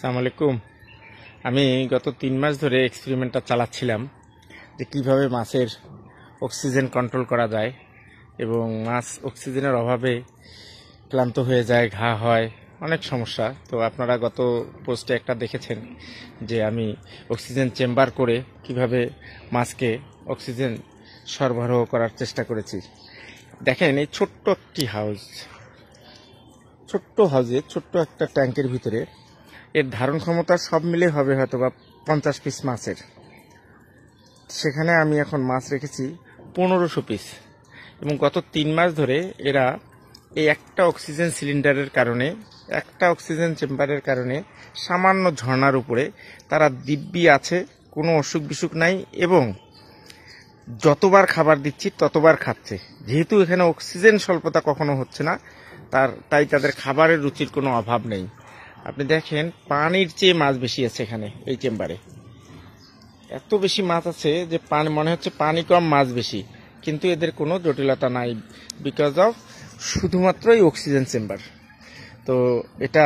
সালাম আলাইকুম আমি গত তিন মাস ধরে এক্সপেরিমেন্টটা চালাচ্ছিলাম যে কিভাবে মাছের অক্সিজেন কন্ট্রোল করা যায় এবং মাছ অক্সিজেনের অভাবে ক্লান্ত হয়ে যায় ঘা হয় অনেক সমস্যা তো আপনারা গত পোস্টে একটা দেখেছেন যে আমি অক্সিজেন চেম্বার করে কিভাবে মাছকে অক্সিজেন সরবরাহ করার চেষ্টা করেছি দেখেন এই ছোট্ট একটি হাউস ছোট্ট হাউজে ছোট্ট একটা ট্যাঙ্কের ভিতরে এর ধারণ ক্ষমতা সব মিলে হবে হয়তো বা পঞ্চাশ পিস মাছের সেখানে আমি এখন মাছ রেখেছি পনেরোশো পিস এবং গত তিন মাস ধরে এরা এই একটা অক্সিজেন সিলিন্ডারের কারণে একটা অক্সিজেন চেম্বারের কারণে সামান্য ঝর্নার উপরে তারা দিব্যি আছে কোনো অসুখ বিসুখ নাই এবং যতবার খাবার দিচ্ছি ততবার খাচ্ছে যেহেতু এখানে অক্সিজেন স্বল্পতা কখনো হচ্ছে না তার তাই তাদের খাবারের রুচির কোনো অভাব নেই আপনি দেখেন পানির চেয়ে মাছ বেশি আছে এখানে এই চেম্বারে এত বেশি মাছ আছে যে পানি মনে হচ্ছে পানি কম মাছ বেশি কিন্তু এদের কোনো জটিলতা নাই বিকজ অফ শুধুমাত্রই অক্সিজেন চেম্বার তো এটা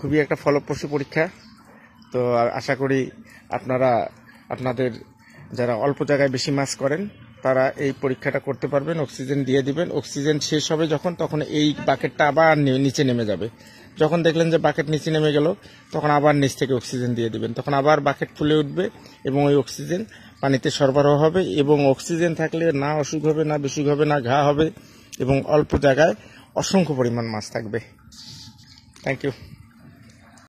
খুবই একটা ফলপ্রসূ পরীক্ষা তো আশা করি আপনারা আপনাদের যারা অল্প জায়গায় বেশি মাছ করেন তারা এই পরীক্ষাটা করতে পারবেন অক্সিজেন দিয়ে দিবেন অক্সিজেন শেষ হবে যখন তখন এই বাকেটটা আবার নিচে নেমে যাবে যখন দেখলেন যে বাকেট নিচে নেমে গেল তখন আবার নিচ থেকে অক্সিজেন দিয়ে দেবেন তখন আবার বাকেট ফুলে উঠবে এবং ওই অক্সিজেন পানিতে সরবরাহ হবে এবং অক্সিজেন থাকলে না অসুখ হবে না বেসুখ হবে না ঘা হবে এবং অল্প জায়গায় অসংখ্য পরিমাণ মাছ থাকবে থ্যাংক ইউ